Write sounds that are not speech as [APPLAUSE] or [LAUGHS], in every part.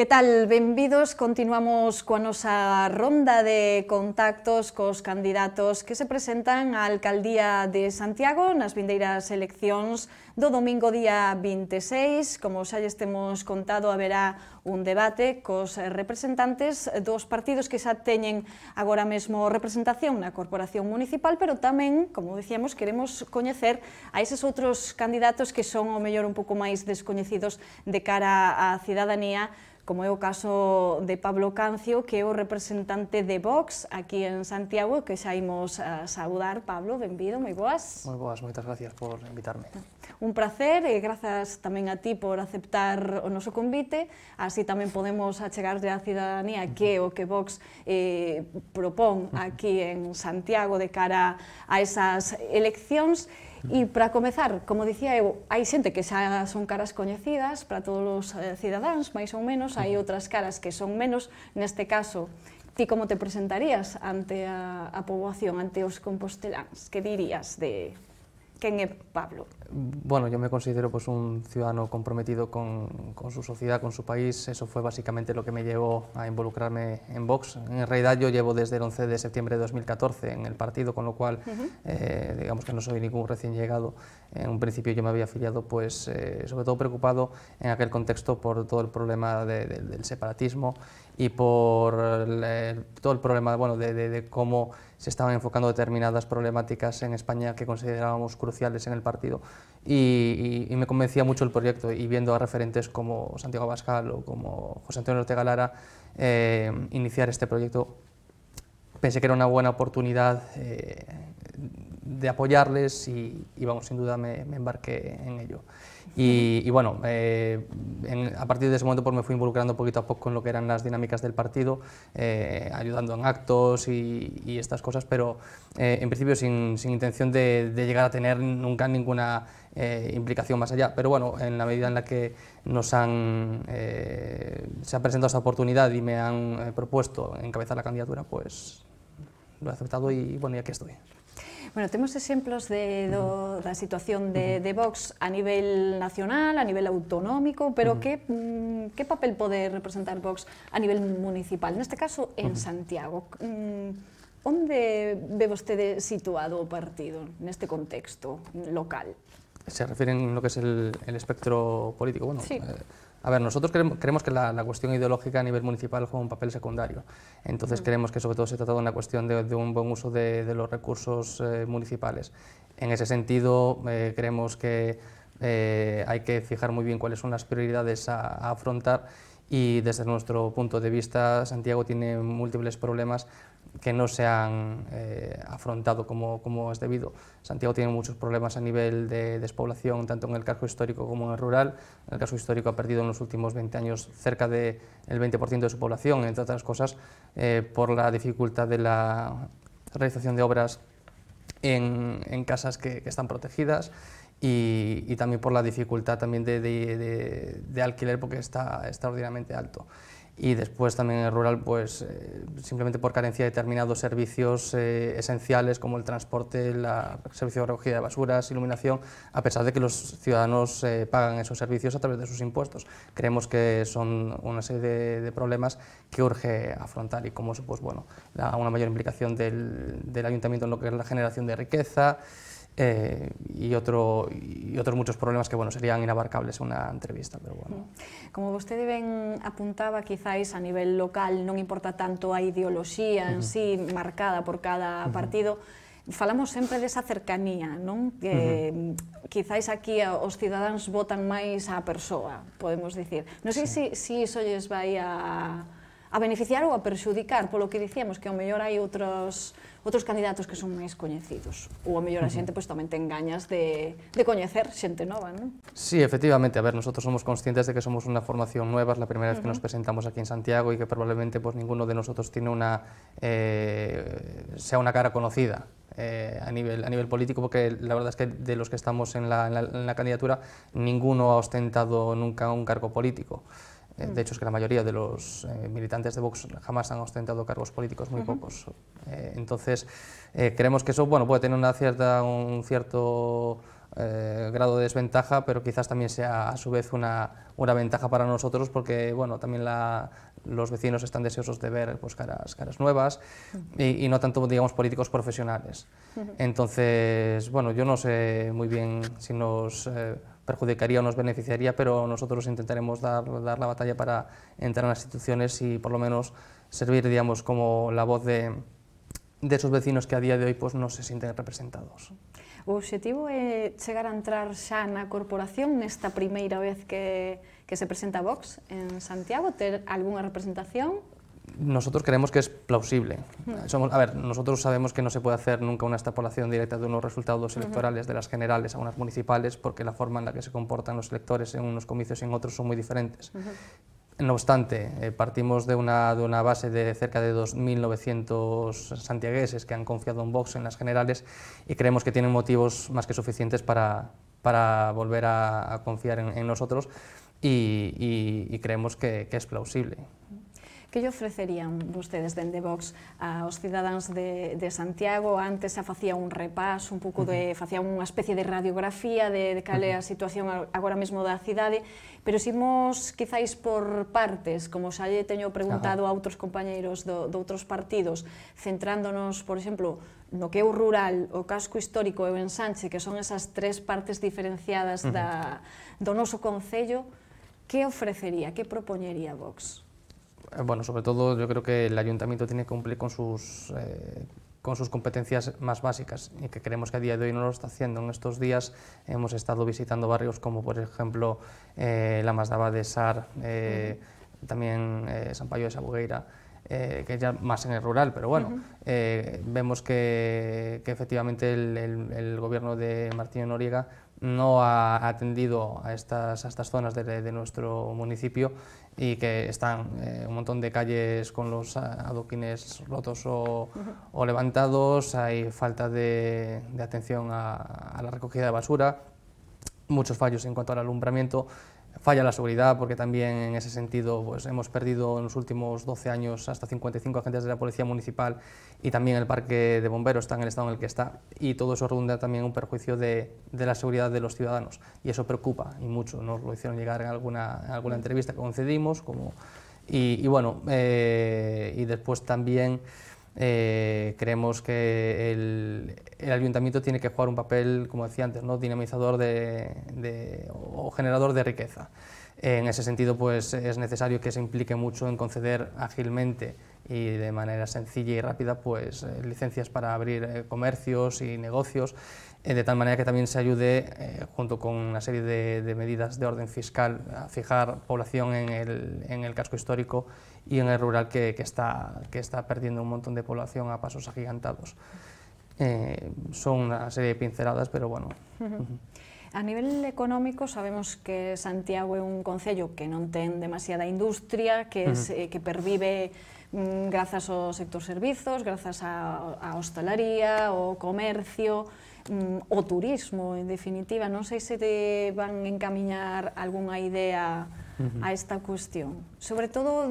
Que tal? Benvidos, continuamos coa nosa ronda de contactos cos candidatos que se presentan á Alcaldía de Santiago nas vindeiras eleccións do domingo día 26. Como xa lles temos contado, haberá un debate cos representantes dos partidos que xa teñen agora mesmo representación na Corporación Municipal, pero tamén, como dicíamos, queremos coñecer a eses outros candidatos que son, o mellor, un pouco máis descoñecidos de cara á cidadanía como é o caso de Pablo Cancio, que é o representante de Vox aquí en Santiago, que xa imos a eh, saudar. Pablo, benvido, moi boas. Moi boas, moitas gracias por invitarme. Un placer e grazas tamén a ti por aceptar o noso convite. Así tamén podemos achegarlle á cidadanía que o que Vox eh, propón aquí en Santiago de cara a esas eleccións. E para comezar, como dicía eu, hai xente que xa son caras coñecidas para todos os eh, cidadáns, máis ou menos, hai outras caras que son menos, neste caso, ti como te presentarías ante a, a poboación, ante os composteláns? Que dirías de, ¿Quién es Pablo? Bueno, yo me considero pues, un ciudadano comprometido con, su sociedad, con su país. Eso fue básicamente lo que me llevó a involucrarme en Vox. En realidad yo llevo desde el 11 de septiembre de 2014 en el partido, con lo cual eh, digamos que no soy ningún recién llegado. En un principio yo me había afiliado, pues, eh, sobre todo preocupado en aquel contexto por todo el problema del separatismo y por eh, todo el problema bueno, de cómo se estaban enfocando determinadas problemáticas en España que considerábamos cruciales en el partido y, me convencía mucho el proyecto y viendo a referentes como Santiago Abascal o como José Antonio Ortega Lara eh, iniciar este proyecto, pensé que era una buena oportunidad eh, de apoyarles y, sin duda me embarqué en ello. Y, bueno, eh, a partir de ese momento pues, me fui involucrando poquito a poco en lo que eran las dinámicas del partido, eh, ayudando en actos y, estas cosas, pero eh, en principio sin, sin intención de, llegar a tener nunca ninguna implicación más allá. Pero bueno, en la medida en la que nos han, se ha presentado esta oportunidad y me han propuesto encabezar la candidatura, pues lo he aceptado y bueno, y aquí estoy. Bueno, tenemos ejemplos de, la situación de, Vox a nivel nacional, a nivel autonómico, pero mm, ¿qué papel puede representar Vox a nivel municipal? En este caso, en Santiago. Mm, ¿Dónde ve usted situado partido partido este contexto local? se refieren a lo que es el, espectro político. Bueno, eh, a ver, nosotros creemos, que la, cuestión ideológica a nivel municipal juega un papel secundario. Entonces, mm. creemos que sobre todo se trata de una cuestión de, un buen uso de, los recursos eh, municipales. En ese sentido, eh, creemos que hay que fijar muy bien cuáles son las prioridades a afrontar y desde nuestro punto de vista Santiago tiene múltiples problemas que no se han eh, afrontado como, es debido. Santiago tiene muchos problemas a nivel de despoblación, tanto en el casco histórico como en el rural. el casco histórico ha perdido en los últimos 20 años cerca del 20% de su población, entre otras cosas, eh, por la dificultad de la realización de obras en, casas que, que están protegidas y, también por la dificultad también de, alquiler porque está extraordinariamente alto y después también en el rural, pues eh, simplemente por carencia de determinados servicios eh, esenciales como el transporte, el servicio de recogida de basuras, iluminación, a pesar de que los ciudadanos eh, pagan esos servicios a través de sus impuestos. Creemos que son una serie de, problemas que urge afrontar y como pues bueno, una mayor implicación del, del ayuntamiento en lo que es la generación de riqueza, eh, y, otro, y otros muchos problemas que bueno, serían inabarcables en una entrevista. Pero bueno. Como usted bien apuntaba, quizás a nivel local no importa tanto a ideología en sí marcada por cada partido, hablamos partido, falamos sempre esa cercanía, non? Que aquí os ciudadanos votan más a persona, podemos decir. No sé si, eso iso lles a a beneficiar o a perjudicar, por lo que decíamos que ao mellor hai outros otros candidatos que son máis coñecidos. o a mellor a xente pois, pues, también te engañas de, de coñecer xente Sí, efectivamente. A ver, nosotros somos conscientes de que somos una formación nueva, es la primera vez que nos presentamos aquí en Santiago y que probablemente pues, ninguno de nosotros tiene una, eh, sea una cara conocida. Eh, a, nivel, a nivel político, porque la verdad es que de los que estamos en la candidatura, ninguno ha ostentado nunca un cargo político. Eh, de hecho, es que la mayoría de los eh, militantes de Vox jamás han ostentado cargos políticos, muy pocos. Eh, entonces, creemos que eso bueno, puede tener una cierta, un cierto grado de desventaja, pero quizás también sea a su vez una, una ventaja para nosotros porque bueno, también los vecinos están deseosos de ver pues, caras, nuevas y, no tanto digamos, políticos profesionales. Entonces, bueno, yo no sé muy bien si nos perjudicaría o nos beneficiaría, pero nosotros intentaremos dar, dar la batalla para entrar en las instituciones y por lo menos servir, digamos, como la voz de, de esos vecinos que a día de hoy pues, no se sienten representados. O obxectivo é chegar a entrar xa na corporación nesta primeira vez que, que se presenta Vox en Santiago, ter algunha representación nosotros creemos que es plausible. a ver, nosotros sabemos que no se puede hacer nunca una extrapolación directa de unos resultados electorales de las generales a unas municipales porque la forma en la que se comportan los electores en unos comicios y en otros son muy diferentes. No obstante, eh, partimos de una, de una, base de cerca de 2.900 santiagueses que han confiado en Vox en las generales y creemos que tienen motivos más que suficientes para, para volver a, confiar en, nosotros y, creemos que es plausible. Que lle ofrecerían vostedes dende Vox aos cidadáns de, de Santiago? Antes xa facía un repaso, un pouco de, facía unha especie de radiografía de, de cal é a situación agora mesmo da cidade, pero simos quizáis por partes, como xa lle teño preguntado Ajá. a outros compañeiros do, de outros partidos, centrándonos, por exemplo, no que é o rural, o casco histórico e o ensanche, que son esas tres partes diferenciadas da, do noso Concello, que ofrecería, que propoñería Vox? Eh, bueno, sobre todo yo creo que el ayuntamiento tiene que cumplir con sus, eh, con sus competencias más básicas y que creemos que a día de hoy no lo está haciendo. En estos días hemos estado visitando barrios como por ejemplo eh, la Masdaba de Sar, también San Payo de Sabugueira. que que ya más en el rural, pero bueno, vemos que, efectivamente el, gobierno de Martín Noriega no ha atendido a estas, estas zonas de nuestro municipio y que están eh, un montón de calles con los adoquines rotos o, levantados, hay falta de, atención a, la recogida de basura, muchos fallos en cuanto al alumbramiento Falla la seguridad porque también en ese sentido pues, hemos perdido en los últimos 12 años hasta 55 agentes de la Policía Municipal y también el parque de bomberos está en el estado en el que está y todo eso redunda también un perjuicio de, la seguridad de los ciudadanos y eso preocupa y mucho. Nos lo hicieron llegar en alguna, alguna entrevista que concedimos como, y, bueno, eh, y después también... Eh, creemos que el, ayuntamiento tiene que jugar un papel, como decía antes, ¿no? dinamizador de, o generador de riqueza. En ese sentido, pues es necesario que se implique mucho en conceder ágilmente y de manera sencilla y rápida pues, eh, licencias para abrir eh, comercios y negocios eh, de tal manera que también se ayude, eh, junto con una serie de, medidas de orden fiscal, a fijar población en el, en el casco histórico y en el rural que, está, perdiendo un montón de población a pasos agigantados. Eh, son una serie de pinceladas, pero bueno. A nivel económico sabemos que Santiago es un concello que no tiene demasiada industria, que, es, que pervive mm, gracias a ao sector servicios, a a hostelería o comercio, mm, o turismo, en definitiva. Non sei se te van encamiñar algunha idea a esta cuestión. Sobre todo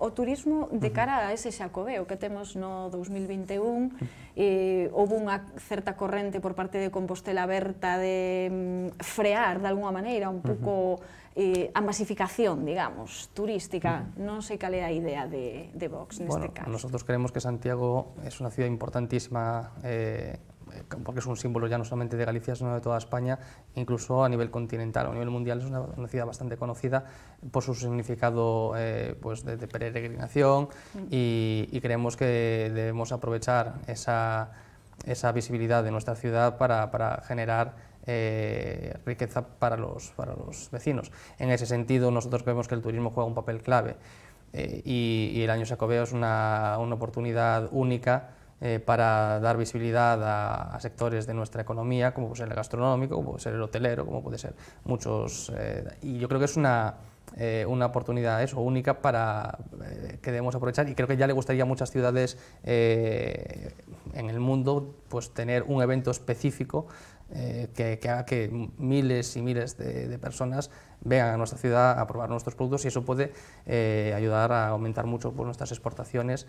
o turismo de cara a ese xacobeo que temos no 2021, eh, houve unha certa corrente por parte de Compostela Berta de mm, frear de alguna maneira un pouco... eh, a masificación, digamos, turística. Non sei cal é a idea de, de Vox neste bueno, caso. Nosotros creemos que Santiago é unha cidade importantísima eh, Eh, porque es un símbolo ya no solamente de Galicia, sino de toda España, incluso a nivel continental a nivel mundial, es una, ciudad bastante conocida por su significado eh, pues de, peregrinación y, creemos que debemos aprovechar esa, esa visibilidad de nuestra ciudad para, generar eh, riqueza para los, vecinos. En ese sentido, nosotros creemos que el turismo juega un papel clave y, el año Sacobeo es una, una oportunidad única eh, para dar visibilidad a, sectores de nuestra economía, como puede ser el gastronómico, como puede ser el hotelero, como puede ser muchos. Eh, y yo creo que es una, eh, oportunidad eso, única para que debemos aprovechar y creo que ya le gustaría a muchas ciudades en el mundo pues, tener un evento específico que, haga que miles y miles de, personas vengan a nuestra ciudad a probar nuestros productos y eso puede ayudar a aumentar mucho pues, nuestras exportaciones.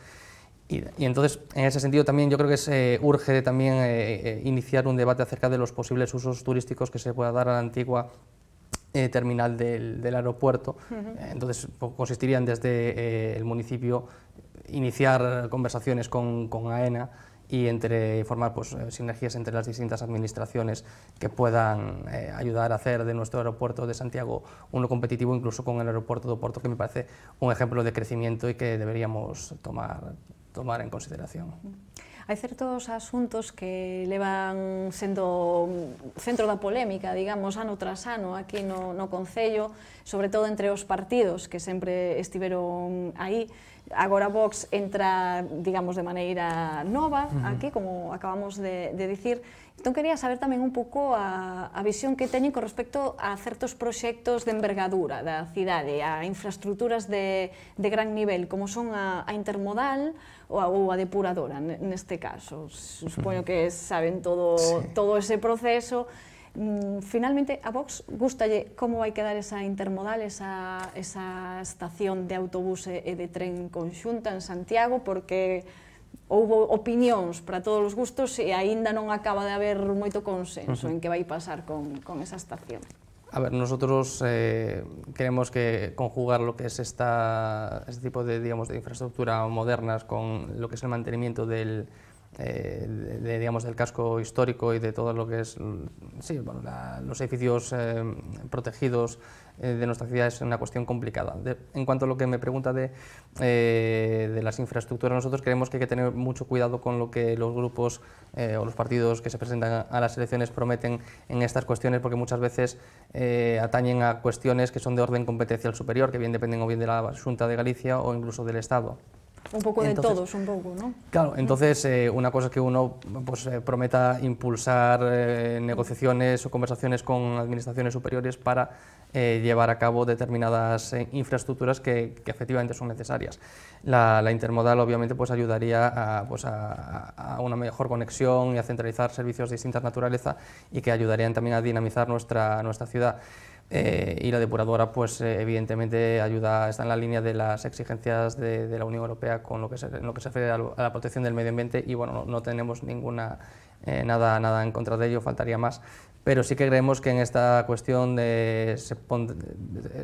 Y, entonces, en ese sentido también yo creo que se eh, urge también eh, eh, iniciar un debate acerca de los posibles usos turísticos que se pueda dar a la antigua terminal del, aeropuerto. Entonces, consistirían desde el municipio iniciar conversaciones con, AENA y entre formar pues, sinergias entre las distintas administraciones que puedan ayudar a hacer de nuestro aeropuerto de Santiago uno competitivo incluso con el aeropuerto de Oporto, que me parece un ejemplo de crecimiento y que deberíamos tomar tomar en consideración. Hai certos asuntos que levan sendo centro da polémica, digamos, ano tras ano aquí no, no Concello, sobre todo entre os partidos que sempre estiveron aí, Agora Vox entra, digamos, de maneira nova uh -huh. aquí, como acabamos de, de dicir. Entón, quería saber tamén un pouco a, a visión que teñen con respecto a certos proxectos de envergadura da cidade, a infraestructuras de, de gran nivel, como son a, a intermodal ou a, ou a depuradora, neste caso. Supoño que saben todo, sí. todo ese proceso Mm, finalmente a Vox cómo va a quedar esa intermodal, esa, esa estación de autobús y e, e de tren conxunta en Santiago, porque hubo opiniones para todos los gustos y e aínda no acaba de haber moito consenso en qué va a pasar con, esa estación. A ver, nosotros eh, queremos que conjugar lo que es este tipo de, digamos, de infraestructura modernas con lo que es el mantenimiento del, eh, de, digamos, del casco histórico y de todo lo que es sí, bueno, los edificios eh, protegidos eh, de nuestra ciudad es una cuestión complicada. en cuanto a lo que me pregunta de, eh, de, las infraestructuras, nosotros creemos que hay que tener mucho cuidado con lo que los grupos o los partidos que se presentan a las elecciones prometen en estas cuestiones, porque muchas veces atañen a cuestiones que son de orden competencial superior, que bien dependen o bien de la Junta de Galicia o incluso del Estado. Un poco de todos, un poco, ¿no? Claro, entonces eh, una cosa es que uno pues, eh, prometa impulsar eh, negociaciones o conversaciones con administraciones superiores para llevar a cabo determinadas infraestructuras que, efectivamente son necesarias. La, intermodal obviamente pues, ayudaría a, pues, a, una mejor conexión y a centralizar servicios de distintas naturaleza y que ayudarían también a dinamizar nuestra, nuestra ciudad. Eh, y la depuradora, pues eh, evidentemente, ayuda, está en la línea de las exigencias de, la Unión Europea con lo que se, lo que se refiere a, la protección del medio ambiente y bueno, no, tenemos ninguna, eh, nada, nada en contra de ello, faltaría más. Pero sí que creemos que en esta cuestión se,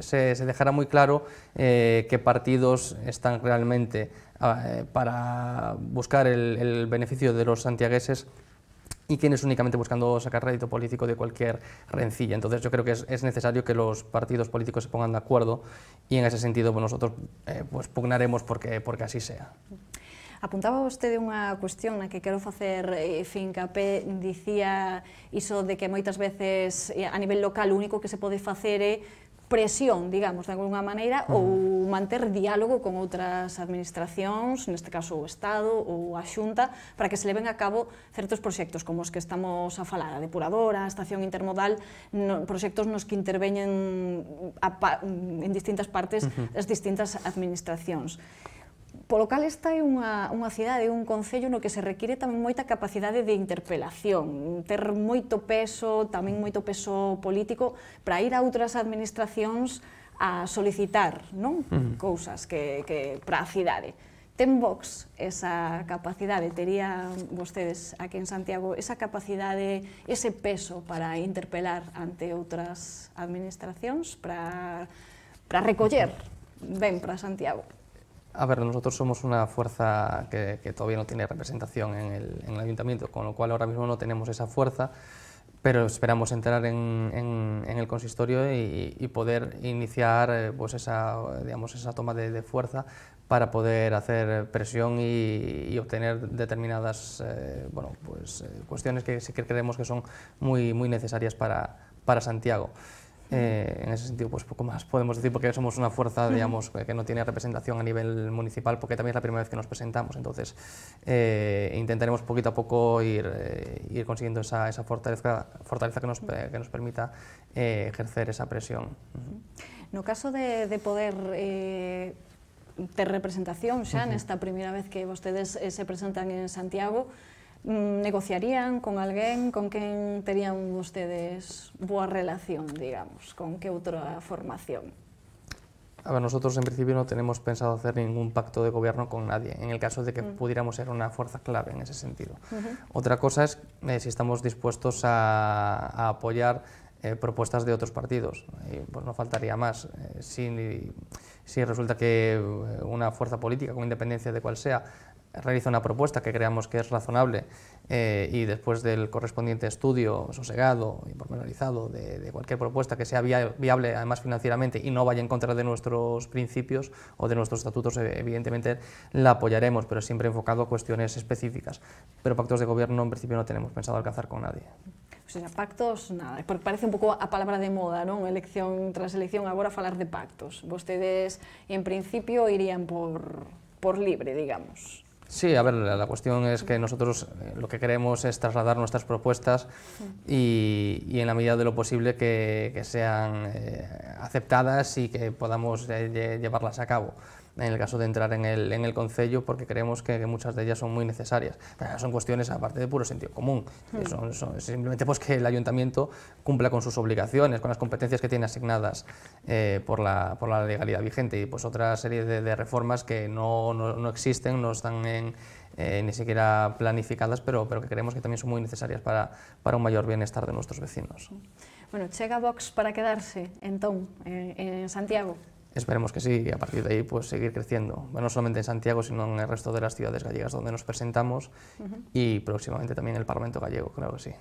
se, dejará muy claro qué partidos están realmente ah, para buscar el, el beneficio de los santiagueses y quienes únicamente buscando sacar rédito político de cualquier rencilla. Entonces yo creo que es, necesario que los partidos políticos se pongan de acuerdo y en ese sentido nosotros eh, pues, pugnaremos porque, porque así sea. Apuntaba usted una cuestión que quiero hacer, eh, Fincape fincapé, dicía de que muchas veces eh, a nivel local lo único que se puede hacer es presión, digamos, de alguna maneira, uh -huh. ou manter diálogo con outras administracións, neste caso o Estado ou a Xunta, para que se leven a cabo certos proxectos, como os que estamos a falar, a depuradora, a estación intermodal, no, proxectos nos que interveñen a, en distintas partes uh -huh. as distintas administracións. Polo cal esta é unha, unha cidade, un concello no que se require tamén moita capacidade de interpelación, ter moito peso, tamén moito peso político, para ir a outras administracións a solicitar non? Uh -huh. cousas que, que para a cidade. Ten Vox esa capacidade, tería vostedes aquí en Santiago esa capacidade, ese peso para interpelar ante outras administracións, para, para recoller ben para Santiago. A ver, nosotros somos una fuerza que, todavía no tiene representación en el, ayuntamiento, con lo cual ahora mismo no tenemos esa fuerza, pero esperamos entrar en, el consistorio y, poder iniciar eh, pues esa, digamos, esa toma de, fuerza para poder hacer presión y, obtener determinadas eh, bueno, pues, eh, cuestiones que, que creemos que son muy, muy necesarias para, para Santiago. Eh, en ese sentido, pues poco más podemos decir porque somos una fuerza, digamos, que no tiene representación a nivel municipal porque también es la primera vez que nos presentamos. Entonces, eh, intentaremos poquito a poco ir, eh, ir consiguiendo esa, esa, fortaleza, fortaleza que, nos, que nos permita ejercer esa presión. No caso de, poder... tener representación Sean, esta primera vez que ustedes se presentan en Santiago, Mm, negociarían con alguien? con quién tenían ustedes buena relación, digamos, con qué otra formación? A ver, nosotros en principio no tenemos pensado hacer ningún pacto de gobierno con nadie, en el caso de que mm. pudiéramos ser una fuerza clave en ese sentido. Otra cosa es eh, si estamos dispuestos a, apoyar eh, propuestas de otros partidos, y, eh, pues no faltaría más. si, si resulta que una fuerza política, con independencia de cuál sea, realiza una propuesta que creamos que es razonable eh, y después del correspondiente estudio sosegado y pormenorizado de, cualquier propuesta que sea viable además financieramente y no vaya en contra de nuestros principios o de nuestros estatutos, eh, evidentemente la apoyaremos, pero siempre enfocado a cuestiones específicas. Pero pactos de gobierno en principio no tenemos pensado alcanzar con nadie. o sea, pactos, nada, porque parece un poco a palabra de moda, no Elección tras elección, ahora hablar de pactos. Ustedes en principio, irían por, por libre, digamos. Sí, a ver, la, cuestión es que nosotros eh, lo que queremos es trasladar nuestras propuestas y, en la medida de lo posible que, sean eh, aceptadas y que podamos eh, llevarlas a cabo en el caso de entrar en el, en el concello, porque creemos que, muchas de ellas son muy necesarias. son cuestiones, aparte de puro sentido común, hmm. son, simplemente pues, que el ayuntamiento cumpla con sus obligaciones, con las competencias que tiene asignadas eh, por, la, por la legalidad vigente y pues otra serie de, reformas que no, existen, no están eh, ni siquiera planificadas, pero, pero que creemos que también son muy necesarias para, un mayor bienestar de nuestros vecinos. Bueno, ¿chega Vox para quedarse, en en, eh, en Santiago? Esperemos que sí, y a partir de ahí pues seguir creciendo, no solamente en Santiago, sino en el resto de las ciudades gallegas donde nos presentamos y próximamente también el Parlamento gallego, creo que sí.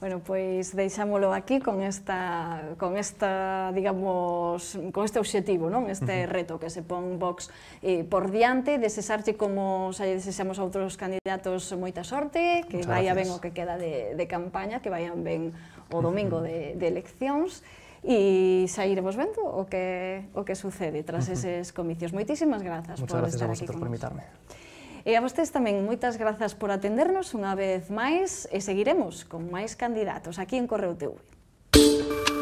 Bueno, pues deixámolo aquí con esta con esta, digamos, con este objetivo, non? Este reto que se pone Vox eh, por diante, desexarche como xa a otros candidatos moita sorte, que vaya ven ben o que queda de, campaña, que vayan ben o domingo [LAUGHS] de, elecciones. e iremos vendo o que, o que sucede tras eses comicios. Moitísimas grazas Muchas por gracias estar a aquí con por invitarme. E a vostedes tamén moitas grazas por atendernos unha vez máis e seguiremos con máis candidatos aquí en Correo TV.